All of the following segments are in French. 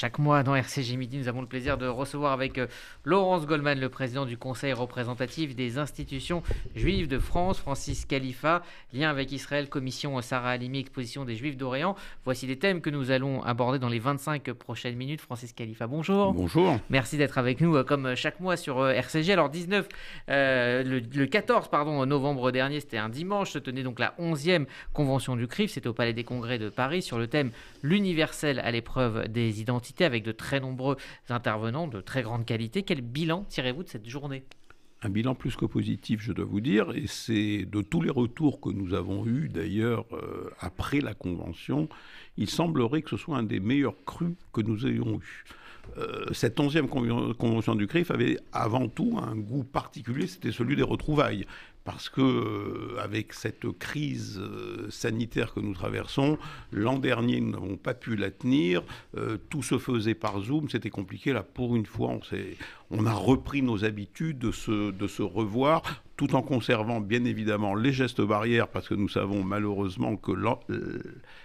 Chaque mois dans RCG Midi, nous avons le plaisir de recevoir avec euh, Laurence Goldman, le président du Conseil représentatif des institutions juives de France, Francis Khalifa, lien avec Israël, commission Sarah Alimi, exposition des Juifs d'Orient. Voici les thèmes que nous allons aborder dans les 25 prochaines minutes. Francis Khalifa, bonjour. Bonjour. Merci d'être avec nous euh, comme euh, chaque mois sur RCG. Alors 19, le, 14 pardon, novembre dernier, c'était un dimanche, se tenait donc la 11e convention du CRIF, c'était au Palais des Congrès de Paris sur le thème l'universel à l'épreuve des identités avec de très nombreux intervenants de très grande qualité. Quel bilan tirez-vous de cette journée un bilan plus que positif, je dois vous dire, et c'est de tous les retours que nous avons eus d'ailleurs euh, après la convention, il semblerait que ce soit un des meilleurs crus que nous ayons eus. Euh, cette onzième convention du CRIF avait avant tout un goût particulier, c'était celui des retrouvailles, parce que euh, avec cette crise euh, sanitaire que nous traversons, l'an dernier nous n'avons pas pu la tenir, euh, tout se faisait par Zoom, c'était compliqué là pour une fois on, on a repris nos habitudes de de se revoir tout en conservant bien évidemment les gestes barrières, parce que nous savons malheureusement que euh,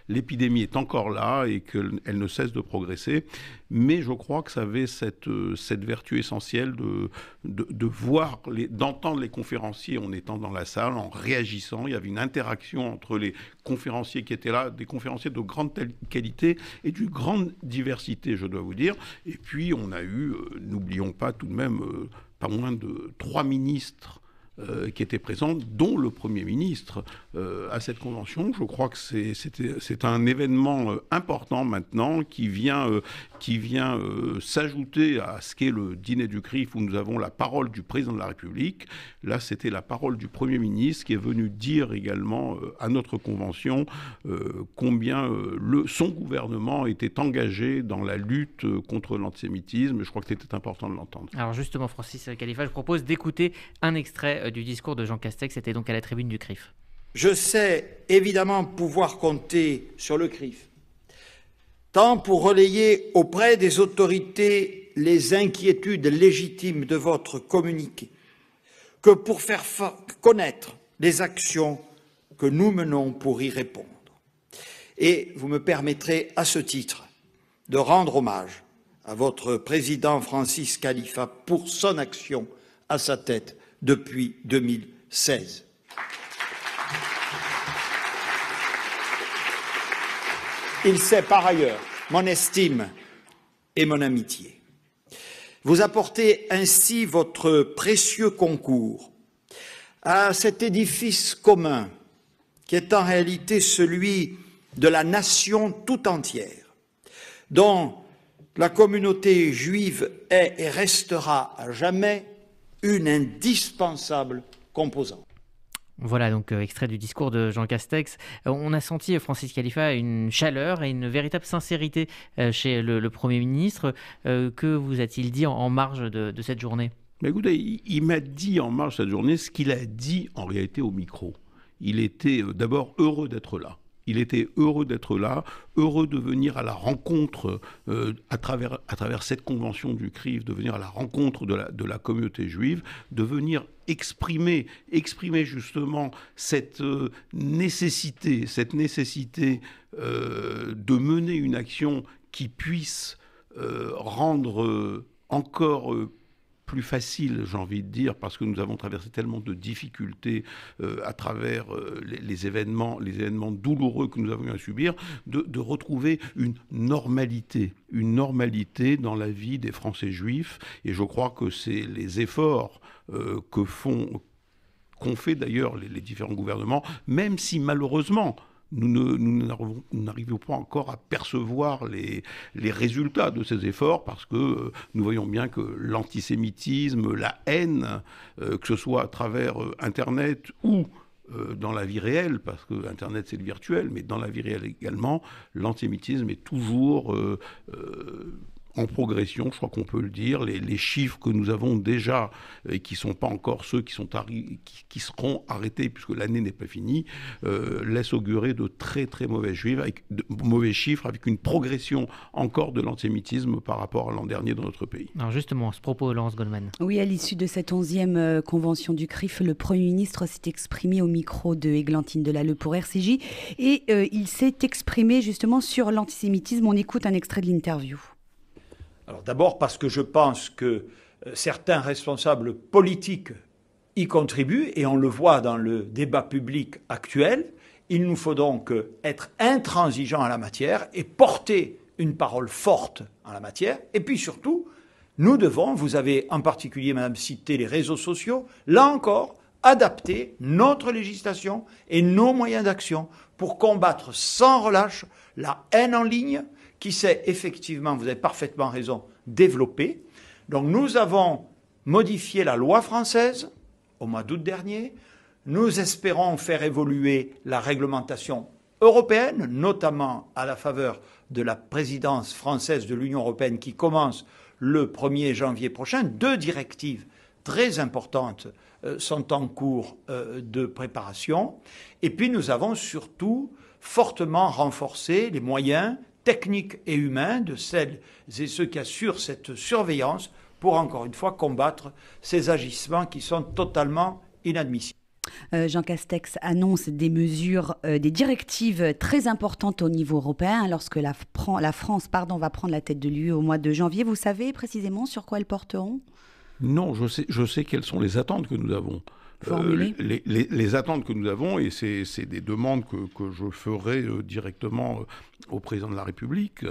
l'épidémie est encore là et qu'elle ne cesse de progresser. Mais je crois que ça avait cette, euh, cette vertu essentielle de, de, de voir, d'entendre les conférenciers en étant dans la salle, en réagissant. Il y avait une interaction entre les conférenciers qui étaient là, des conférenciers de grande qualité et d'une grande diversité, je dois vous dire. Et puis on a eu, euh, n'oublions pas tout de même, pas moins de trois ministres euh, qui étaient présents, dont le Premier ministre, euh, à cette convention. Je crois que c'est un événement euh, important maintenant qui vient, qui vient s'ajouter à ce qu'est le dîner du CRIF où nous avons la parole du président de la République. Là, c'était la parole du Premier ministre qui est venu dire également à notre convention combien le, son gouvernement était engagé dans la lutte contre l'antisémitisme. Je crois que c'était important de l'entendre. Alors justement, Francis Khalifa, je propose d'écouter un extrait euh, du discours de Jean Castex, c'était donc à la tribune du CRIF. Je sais évidemment pouvoir compter sur le CRIF, tant pour relayer auprès des autorités les inquiétudes légitimes de votre communiqué, que pour faire connaître les actions que nous menons pour y répondre. Et vous me permettrez à ce titre de rendre hommage à votre président Francis Khalifa pour son action à sa tête depuis 2016. Il sait par ailleurs mon estime et mon amitié. Vous apportez ainsi votre précieux concours à cet édifice commun qui est en réalité celui de la nation tout entière, dont la communauté juive est et restera à jamais une indispensable composante. Voilà donc euh, extrait du discours de Jean Castex. Euh, on a senti, euh, Francis Khalifa, une chaleur et une véritable sincérité chez le, Premier ministre. que vous a-t-il dit en, marge de, cette journée Écoutez, il m'a dit en marge de cette journée ce qu'il a dit en réalité au micro. Il était d'abord heureux d'être là. Il était heureux d'être là, heureux de venir à la rencontre, euh, à, travers, à travers cette convention du CRIF, de venir à la rencontre de la, communauté juive, de venir exprimer, exprimer justement cette euh, nécessité, cette nécessité euh, de mener une action qui puisse rendre encore plus facile, j'ai envie de dire, parce que nous avons traversé tellement de difficultés euh, à travers euh, les, événements, les événements douloureux que nous avons eu à subir, de, retrouver une normalité, une normalité dans la vie des Français juifs. Et je crois que c'est les efforts euh, que font, qu'ont fait d'ailleurs les différents gouvernements, même si malheureusement nous n'arrivons pas encore à percevoir les, résultats de ces efforts parce que euh, nous voyons bien que l'antisémitisme, la haine, euh, que ce soit à travers euh, Internet ou dans la vie réelle, parce que Internet c'est le virtuel, mais dans la vie réelle également, l'antisémitisme est toujours en progression, je crois qu'on peut le dire. Les, chiffres que nous avons déjà euh, et qui ne sont pas encore ceux qui, sont seront arrêtés puisque l'année n'est pas finie, euh, laissent augurer de très très mauvais, juifs avec, de mauvais chiffres avec une progression encore de l'antisémitisme par rapport à l'an dernier dans notre pays. Alors justement, à ce propos, Laurence Goldman. Oui, à l'issue de cette 11e euh, convention du CRIF, le Premier ministre s'est exprimé au micro de Églantine Delalle pour RCJ et il s'est exprimé justement sur l'antisémitisme. On écoute un extrait de l'interview. Alors d'abord parce que je pense que euh, certains responsables politiques y contribuent, et on le voit dans le débat public actuel. Il nous faut donc euh, être intransigeants en la matière et porter une parole forte en la matière. Et puis surtout, nous devons, vous avez en particulier, Madame, cité les réseaux sociaux, là encore, adapter notre législation et nos moyens d'action pour combattre sans relâche la haine en ligne, qui s'est effectivement, vous avez parfaitement raison, développé. Donc nous avons modifié la loi française au mois d'août dernier. Nous espérons faire évoluer la réglementation européenne, notamment à la faveur de la présidence française de l'Union européenne qui commence le 1er janvier prochain. Deux directives très importantes euh, sont en cours euh, de préparation. Et puis nous avons surtout fortement renforcé les moyens techniques et humains de celles et ceux qui assurent cette surveillance pour, encore une fois, combattre ces agissements qui sont totalement inadmissibles. Euh, Jean Castex annonce des mesures, euh, des directives très importantes au niveau européen lorsque la, France pardon, va prendre la tête de l'UE au mois de janvier. Vous savez précisément sur quoi elles porteront Non, je sais, je sais quelles sont les attentes que nous avons. Euh, les, attentes que nous avons, et c'est des demandes que, que, je ferai euh, directement euh, au président de la République,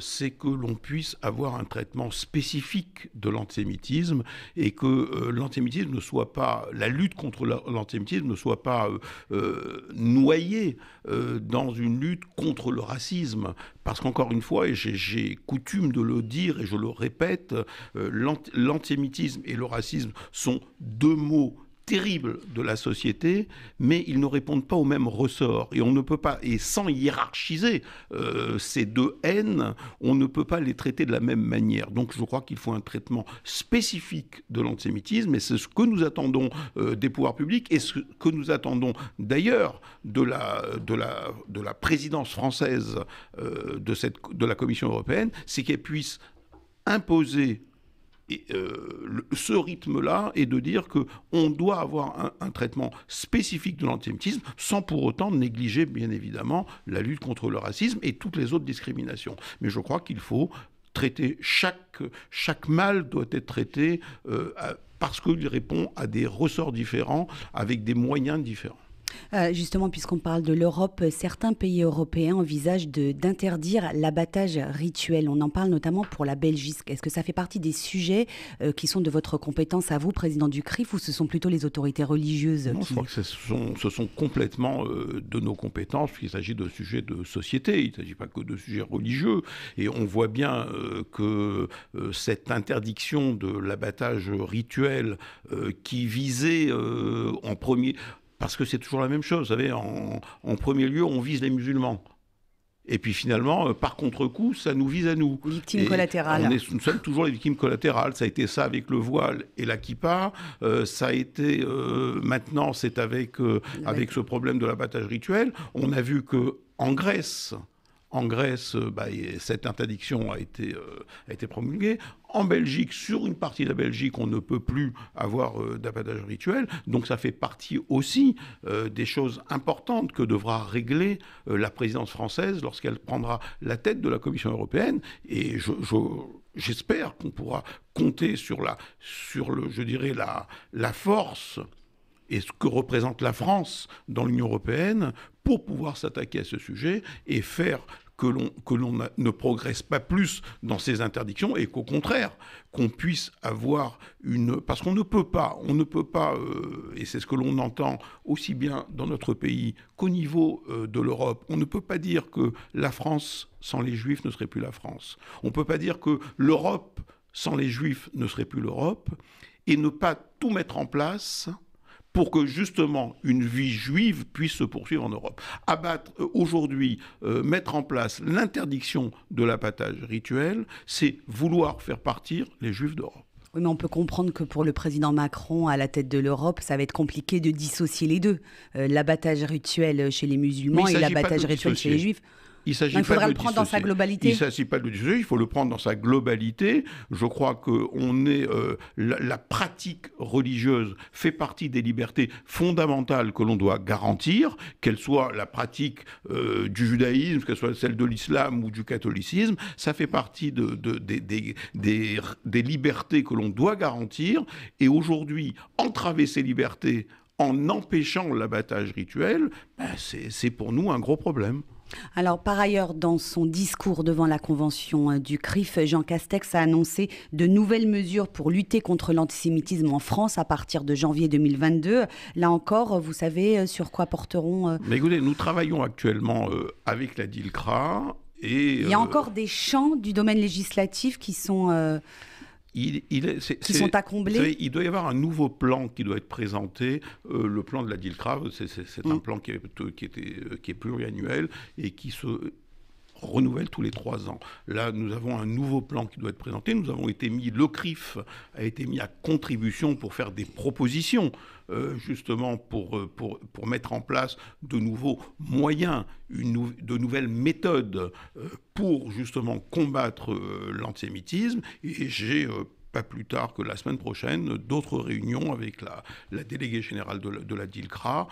c'est que l'on puisse avoir un traitement spécifique de l'antisémitisme et que l'antisémitisme ne soit pas, la lutte contre l'antisémitisme ne soit pas noyée dans une lutte contre le racisme. Parce qu'encore une fois, et j'ai coutume de le dire et je le répète, l'antisémitisme et le racisme sont deux mots terribles de la société, mais ils ne répondent pas au même ressort Et on ne peut pas, et sans hiérarchiser euh, ces deux haines, on ne peut pas les traiter de la même manière. Donc je crois qu'il faut un traitement spécifique de l'antisémitisme, et c'est ce que nous attendons euh, des pouvoirs publics, et ce que nous attendons d'ailleurs de la, de, de la présidence française euh, de, cette, de la Commission européenne, c'est qu'elle puisse imposer et, euh, ce rythme-là est de dire qu'on doit avoir un, traitement spécifique de l'antisémitisme sans pour autant négliger, bien évidemment, la lutte contre le racisme et toutes les autres discriminations. Mais je crois qu'il faut traiter chaque, chaque mal doit être traité euh, parce qu'il répond à des ressorts différents avec des moyens différents. Euh, justement, puisqu'on parle de l'Europe, certains pays européens envisagent d'interdire l'abattage rituel. On en parle notamment pour la Belgique. Est-ce que ça fait partie des sujets euh, qui sont de votre compétence à vous, président du CRIF, ou ce sont plutôt les autorités religieuses non, Je crois que ce sont, complètement euh, de nos compétences, puisqu'il s'agit de sujets de société, il ne s'agit pas que de sujets religieux. Et on voit bien que cette interdiction de l'abattage rituel qui visait en premier parce que c'est toujours la même chose. Vous savez, en, premier lieu, on vise les musulmans. Et puis finalement, euh, par contre-coup, ça nous vise à nous. Victimes collatérales. On est, toujours les victimes collatérales. Ça a été ça avec le voile et la kippa. Euh, ça a été euh, maintenant, c'est avec, avec ce problème de l'abattage rituel. On a vu que en Grèce, en Grèce, euh, bah, cette interdiction a été, euh, a été promulguée. En Belgique, sur une partie de la Belgique, on ne peut plus avoir euh, d'abattage rituel. Donc ça fait partie aussi euh, des choses importantes que devra régler la présidence française lorsqu'elle prendra la tête de la Commission européenne. Et j'espère qu'on pourra compter sur la, sur le, je dirais la, la force et ce que représente la France dans l'Union européenne pour pouvoir s'attaquer à ce sujet et faire que l'on ne progresse pas plus dans ces interdictions et qu'au contraire, qu'on puisse avoir une... Parce qu'on ne peut pas, on ne peut pas, euh, et c'est ce que l'on entend aussi bien dans notre pays qu'au niveau euh, de l'Europe, on ne peut pas dire que la France sans les Juifs ne serait plus la France. On ne peut pas dire que l'Europe sans les Juifs ne serait plus l'Europe et ne pas tout mettre en place pour que justement une vie juive puisse se poursuivre en Europe. Abattre euh, aujourd'hui, euh, mettre en place l'interdiction de l'abattage rituel, c'est vouloir faire partir les juifs d'Europe. Oui, mais on peut comprendre que pour le président Macron, à la tête de l'Europe, ça va être compliqué de dissocier les deux. Euh, l'abattage rituel chez les musulmans et l'abattage rituel chez les juifs. Il s'agit prendre dans sa globalité. s'agit pas de le dissocier, il faut le prendre dans sa globalité. Je crois on est euh, la, pratique religieuse fait partie des libertés fondamentales que l'on doit garantir, qu'elle soit la pratique euh, du judaïsme, qu'elle soit celle de l'islam ou du catholicisme, ça fait partie de, des, libertés que l'on doit garantir. Et aujourd'hui, entraver ces libertés en empêchant l'abattage rituel, ben, c'est pour nous un gros problème. Alors, par ailleurs, dans son discours devant la convention euh, du CRIF, Jean Castex a annoncé de nouvelles mesures pour lutter contre l'antisémitisme en France à partir de janvier 2022. Là encore, euh, vous savez euh, sur quoi porteront. Mais écoutez, nous travaillons actuellement avec la DILCRA. Et, Il y a encore des champs du domaine législatif qui sont il, sont à combler. Il doit y avoir un nouveau plan qui doit être présenté. Euh, le plan de la Dilcrave, c'est un mm. plan qui qui, était, qui est pluriannuel et qui se renouvelle tous les trois ans. Là, nous avons un nouveau plan qui doit être présenté. Nous avons été mis, le CRIF a été mis à contribution pour faire des propositions, euh, justement euh, pour, pour, mettre en place de nouveaux moyens, une, de nouvelles méthodes euh, pour justement combattre l'antisémitisme. Et j'ai pas plus tard que la semaine prochaine, d'autres réunions avec la, déléguée générale de la, DILCRA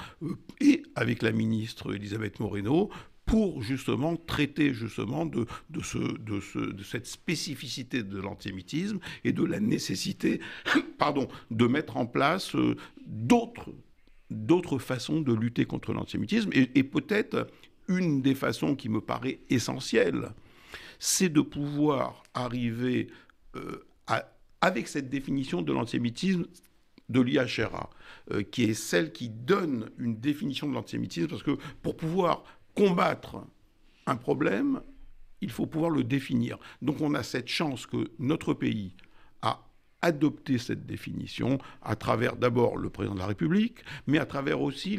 et avec la ministre Elisabeth Moreno pour justement traiter justement de, de, de, de cette spécificité de l'antisémitisme et de la nécessité pardon, de mettre en place euh, d'autres façons de lutter contre l'antisémitisme. Et, peut-être une des façons qui me paraît essentielle, c'est de pouvoir arriver euh, avec cette définition de l'antisémitisme de l'IHRA, euh, qui est celle qui donne une définition de l'antisémitisme, parce que pour pouvoir combattre un problème, il faut pouvoir le définir. Donc on a cette chance que notre pays adopter cette définition à travers d'abord le président de la République, mais à travers aussi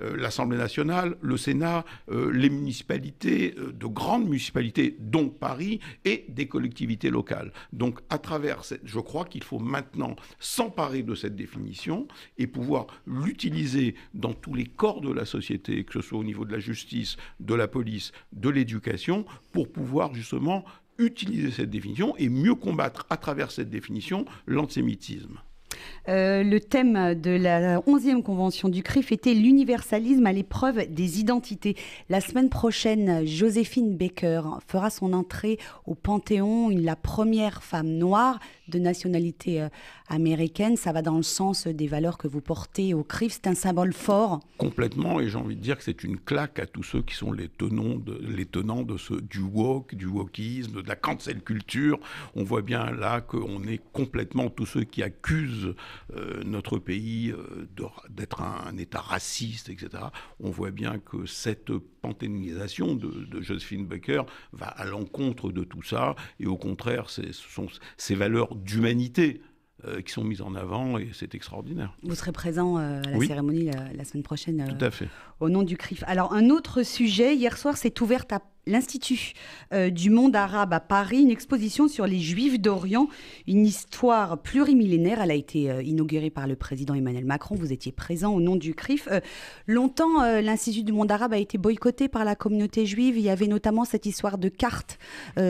euh, l'Assemblée nationale, le Sénat, euh, les municipalités, euh, de grandes municipalités, dont Paris, et des collectivités locales. Donc à travers cette, je crois qu'il faut maintenant s'emparer de cette définition et pouvoir l'utiliser dans tous les corps de la société, que ce soit au niveau de la justice, de la police, de l'éducation, pour pouvoir justement utiliser cette définition et mieux combattre à travers cette définition l'antisémitisme. Euh, le thème de la 11e convention du CRIF était l'universalisme à l'épreuve des identités. La semaine prochaine, Joséphine Baker fera son entrée au Panthéon, la première femme noire de nationalité euh, américaine. Ça va dans le sens des valeurs que vous portez au CRIF. C'est un symbole fort. Complètement, et j'ai envie de dire que c'est une claque à tous ceux qui sont les tenants de, les tenants de ce, du walk du wokisme, de la cancel culture. On voit bien là qu'on est complètement tous ceux qui accusent euh, notre pays euh, d'être un, État raciste, etc. On voit bien que cette panthénisation de, Josephine Baker va à l'encontre de tout ça, et au contraire, ce sont ces valeurs d'humanité euh, qui sont mises en avant et c'est extraordinaire. Vous serez présent à la cérémonie la, semaine prochaine. Tout à fait. Au nom du CRIF. Alors, un autre sujet, hier soir s'est ouvert à l'Institut euh, du monde arabe à Paris une exposition sur les Juifs d'Orient, une histoire plurimillénaire. Elle a été euh, inaugurée par le président Emmanuel Macron. Vous étiez présent au nom du CRIF. Euh, longtemps, l'Institut du monde arabe a été boycotté par la communauté juive. Il y avait notamment cette histoire de carte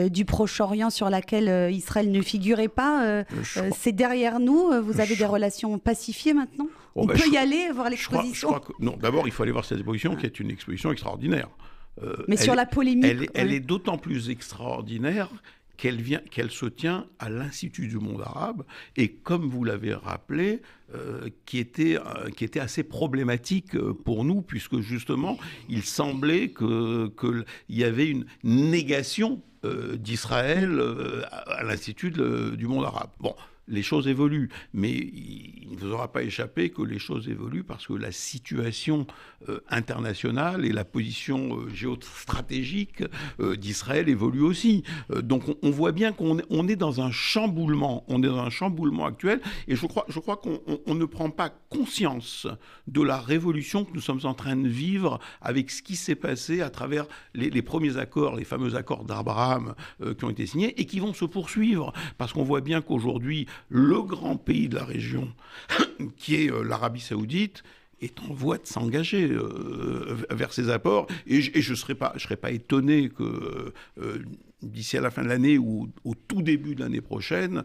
du Proche-Orient sur laquelle Israël ne figurait pas. C'est derrière nous. Vous avez des relations pacifiées maintenant oh, On bah, peut y aller voir l'exposition Non, d'abord, il faut aller voir cette exposition ah. qui est une exposition extraordinaire. Euh, Mais sur la polémique. Elle, est d'autant plus extraordinaire qu'elle vient, qu'elle se tient à l'Institut du monde arabe et comme vous l'avez rappelé, euh, euh, qui était assez problématique pour nous puisque justement il semblait que qu'il y avait une négation d'Israël à l'Institut du monde arabe. Bon, les choses évoluent. Mais il ne vous aura pas échappé que les choses évoluent parce que la situation euh, internationale et la position euh, géostratégique euh, d'Israël évoluent aussi. donc on, voit bien qu'on est, on est dans un chamboulement, on est dans un chamboulement actuel. Et je crois, je crois qu'on ne prend pas conscience de la révolution que nous sommes en train de vivre avec ce qui s'est passé à travers les, les premiers accords, les fameux accords d'Abraham qui ont été signés et qui vont se poursuivre parce qu'on voit bien qu'aujourd'hui le grand pays de la région, qui est euh, l'Arabie saoudite, est en voie de s'engager euh, vers ces apports. Et, je ne serais, pas, étonné que euh, d'ici à la fin de l'année ou au tout début de l'année prochaine,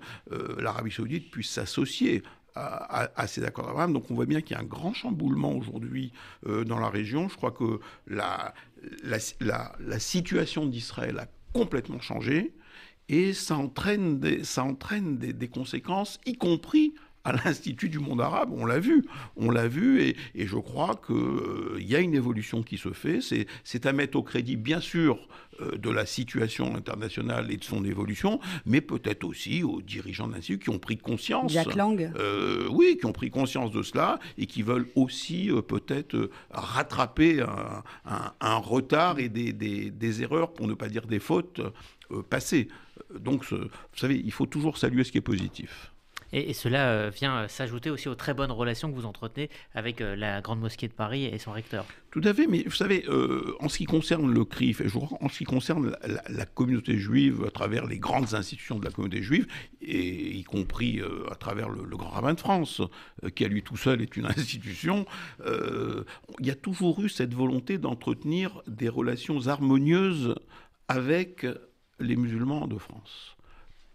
l'Arabie saoudite puisse s'associer. À, ces accords d'Abraham. Donc on voit bien qu'il y a un grand chamboulement aujourd'hui dans la région. Je crois que la situation d'Israël a complètement changé et ça entraîne des, ça entraîne des, conséquences, y compris à l'Institut du monde arabe, on l'a vu, on l'a vu, et, je crois qu'il il euh, y a une évolution qui se fait, c'est à mettre au crédit, bien sûr, euh, de la situation internationale et de son évolution, mais peut-être aussi aux dirigeants de l'Institut qui ont pris conscience. Euh, oui, qui ont pris conscience de cela, et qui veulent aussi peut-être rattraper un, retard et des, des, des erreurs, pour ne pas dire des fautes, euh, passé. Euh, donc, vous savez, il faut toujours saluer ce qui est positif. Et, cela euh, vient s'ajouter aussi aux très bonnes relations que vous entretenez avec la Grande Mosquée de Paris et son recteur. Tout à fait, mais vous savez, en ce qui concerne le CRIF, en ce qui concerne la, communauté juive à travers les grandes institutions de la communauté juive, et y compris à travers le, Grand Rabbin de France, qui à lui tout seul est une institution, il y a toujours eu cette volonté d'entretenir des relations harmonieuses avec les musulmans de France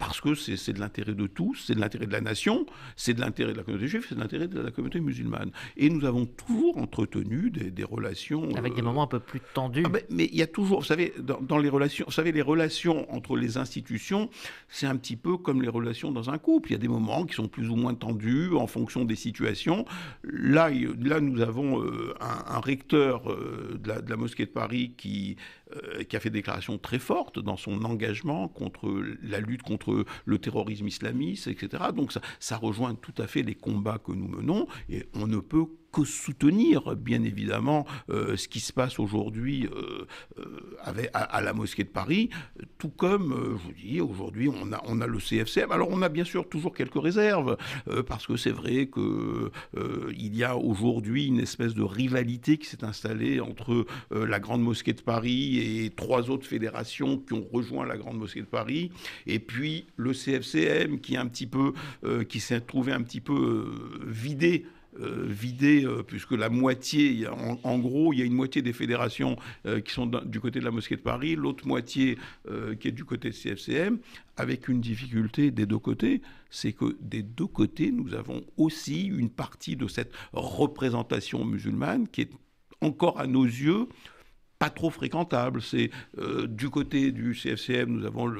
parce que c'est de l'intérêt de tous, c'est de l'intérêt de la nation, c'est de l'intérêt de la communauté juive, c'est de l'intérêt de la communauté musulmane. Et nous avons toujours entretenu des, relations... Avec des euh, moments un peu plus tendus. Ah ben, mais il y a toujours, vous savez, dans, les relations, vous savez, les relations entre les institutions, c'est un petit peu comme les relations dans un couple. Il y a des moments qui sont plus ou moins tendus en fonction des situations. Là, là nous avons euh, un, recteur euh, de, la, mosquée de Paris qui, qui a fait des déclarations très fortes dans son engagement contre la lutte contre le terrorisme islamiste, etc. Donc ça, ça rejoint tout à fait les combats que nous menons et on ne peut que soutenir, bien évidemment, euh, ce qui se passe aujourd'hui euh, euh, à, la mosquée de Paris, tout comme, je vous dis, aujourd'hui, on a, on a le CFCM. Alors, on a bien sûr toujours quelques réserves, parce que c'est vrai qu'il y a aujourd'hui une espèce de rivalité qui s'est installée entre la Grande Mosquée de Paris et trois autres fédérations qui ont rejoint la Grande Mosquée de Paris, et puis le CFCM qui, est un petit peu, qui s'est trouvé un petit peu vidé euh, vidé, euh, puisque la moitié, en, gros, il y a une moitié des fédérations euh, qui sont du côté de la mosquée de Paris, l'autre moitié qui est du côté de CFCM, avec une difficulté des deux côtés, c'est que des deux côtés, nous avons aussi une partie de cette représentation musulmane qui est encore à nos yeux pas trop fréquentable. C'est euh, du côté du CFCM, nous avons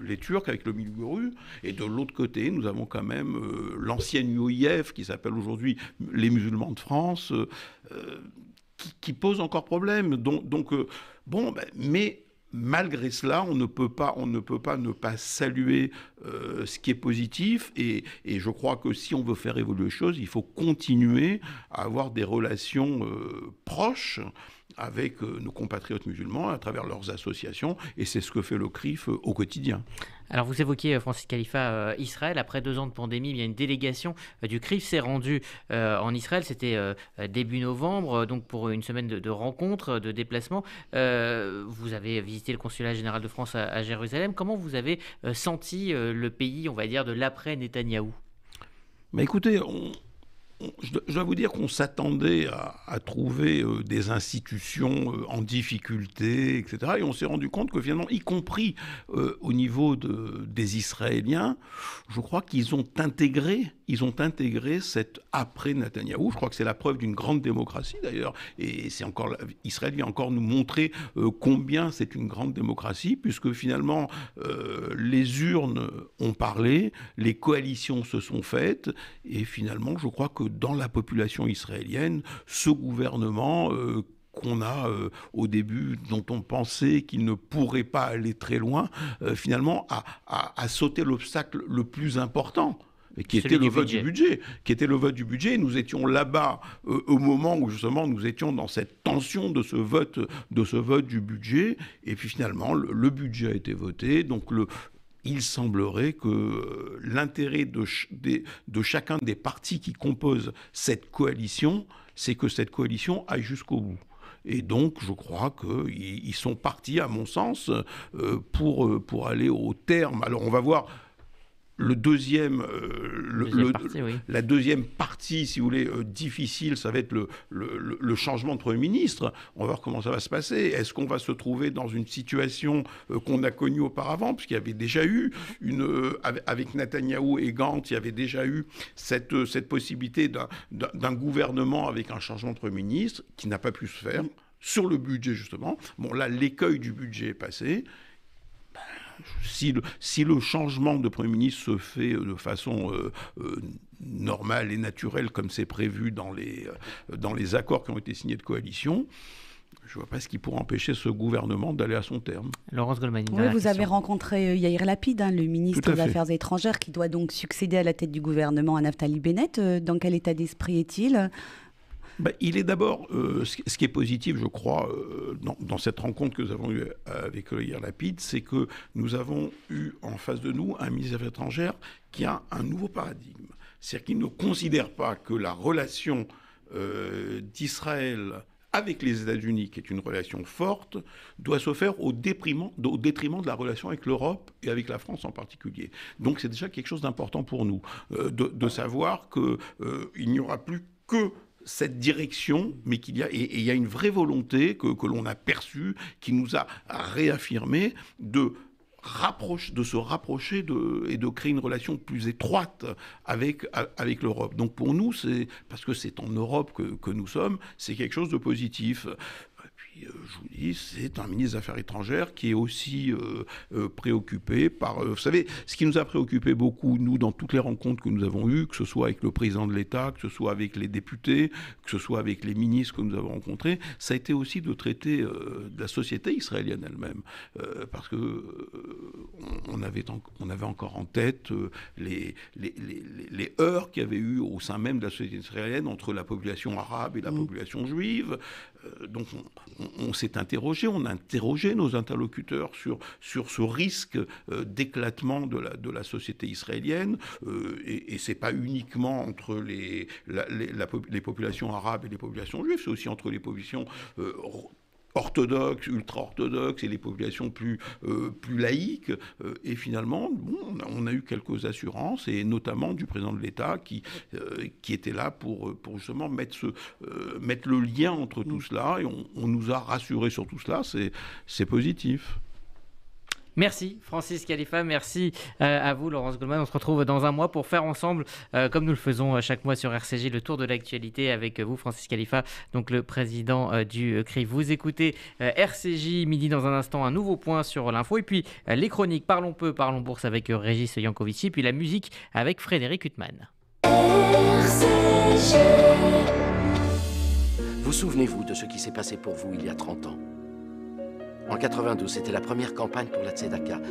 les Turcs avec le Milguru, et de l'autre côté, nous avons quand même euh, l'ancienne UIF qui s'appelle aujourd'hui les musulmans de France, euh, qui, pose encore problème. Donc, donc bon, ben, mais malgré cela, on ne peut pas, on ne, peut pas ne pas saluer ce qui est positif. Et, je crois que si on veut faire évoluer les choses, il faut continuer à avoir des relations proches avec euh, nos compatriotes musulmans à travers leurs associations, et c'est ce que fait le CRIF euh, au quotidien. Alors vous évoquiez, euh, Francis Khalifa, Israël. Après deux ans de pandémie, il y a une délégation du CRIF s'est rendue en Israël. C'était début novembre, donc pour une semaine de, rencontres, de déplacements. vous avez visité le consulat général de France à, Jérusalem. Comment vous avez senti le pays, on va dire, de l'après Netanyahou Mais écoutez, on, je, dois, vous dire qu'on s'attendait à, trouver euh, des institutions euh, en difficulté, etc. Et on s'est rendu compte que finalement, y compris euh, au niveau de, des Israéliens, je crois qu'ils ont intégré, ils ont intégré cette après Netanyahou. Je crois que c'est la preuve d'une grande démocratie d'ailleurs. Et c'est encore Israël vient encore nous montrer combien c'est une grande démocratie, puisque finalement les urnes ont parlé, les coalitions se sont faites, et finalement, je crois que dans la population israélienne ce gouvernement euh, qu'on a euh, au début, dont on pensait qu'il ne pourrait pas aller très loin, euh, finalement a, sauté l'obstacle le plus important. Qui était le vote du budget, qui était le vote du budget. Nous étions là-bas au moment où justement nous étions dans cette tension de ce vote, de ce vote du budget. Et puis finalement, le, le budget a été voté. Donc le, il semblerait que euh, l'intérêt de, chacun des partis qui composent cette coalition, c'est que cette coalition aille jusqu'au bout. Et donc, je crois qu'ils sont partis, à mon sens, euh, pour, euh, pour aller au terme. Alors, on va voir deuxième, euh, la deuxième partie, si vous voulez, euh, difficile, ça va être le, changement de Premier ministre. On va voir comment ça va se passer. Est-ce qu'on va se trouver dans une situation euh, qu'on a connue auparavant, puisqu'il y avait déjà eu une avec Netanyahou et Gantz, il y avait déjà eu cette, cette possibilité d'un gouvernement avec un changement de Premier ministre qui n'a pas pu se faire sur le budget justement. Bon là, l'écueil du budget est passé si le, si le, changement de Premier ministre se fait euh, de façon euh, euh, normale et naturelle, comme c'est prévu dans les, dans les accords qui ont été signés de coalition, je ne vois pas ce qui pourrait empêcher ce gouvernement d'aller à son terme. Laurence Goldman. vous avez rencontré Yair Lapide, hein, le ministre des Affaires étrangères, qui doit donc succéder à la tête du gouvernement à Naftali Bennett. Dans quel état d'esprit est-il bah, il est d'abord, euh, ce qui est positif, je crois, euh, dans, cette rencontre que nous avons eue euh, avec Yair Lapide, c'est que nous avons eu en face de nous un ministre des Affaires étrangères qui a un nouveau paradigme. C'est-à-dire qu'il ne considère pas que la relation d'Israël avec les États-Unis, qui est une relation forte, doit se faire au, détriment, au détriment de la relation avec l'Europe et avec la France en particulier. Donc c'est déjà quelque chose d'important pour nous, de, savoir qu'il n'y aura plus que cette direction, mais qu'il y a, il y a une vraie volonté que, l'on a perçue, qui nous a réaffirmé de rapproche, de se rapprocher de, et de créer une relation plus étroite avec, avec l'Europe. Donc pour nous, c'est parce que c'est en Europe que, que nous sommes, c'est quelque chose de positif. Et euh, je vous dis, c'est un ministre des Affaires étrangères qui est aussi euh, euh, préoccupé par... vous savez, ce qui nous a préoccupé beaucoup, nous, dans toutes les rencontres que nous avons eues, que ce soit avec le président de l'État, que ce soit avec les députés, que ce soit avec les ministres que nous avons rencontrés, ça a été aussi de traiter de la société israélienne elle-même. parce que on, avait encore en tête les, les, les heurts qu'il y avait eu au sein même de la société israélienne entre la population arabe et la mmh. population juive. Euh, donc on, s'est interrogé, on a interrogé nos interlocuteurs sur, sur ce risque euh, d'éclatement de la, de la société israélienne, euh, et, et c'est pas uniquement entre les, les, les, populations arabes et les populations juives, c'est aussi entre les populations Orthodoxe, ultra-orthodoxes et les populations plus, euh, plus laïques. Euh, et finalement, on, a, eu quelques assurances, et notamment du président de l'État qui, euh, qui était là pour, justement mettre, mettre le lien entre tout mm. cela. Et on, on nous a rassurés sur tout cela. C'est positif. Merci Francis Khalifa, merci euh, à vous Laurence Goldman. On se retrouve dans un mois pour faire ensemble, euh, comme nous le faisons euh, chaque mois sur RCJ, le tour de l'actualité avec vous Francis Khalifa, donc le président du CRI. Vous écoutez RCJ midi dans un instant, un nouveau point sur l'info et puis les chroniques Parlons peu, Parlons bourse avec Régis Yankovici, puis la musique avec Frédéric Huttman. Vous souvenez-vous de ce qui s'est passé pour vous il y a 30 ans en 92, c'était la première campagne pour la Tzedaka.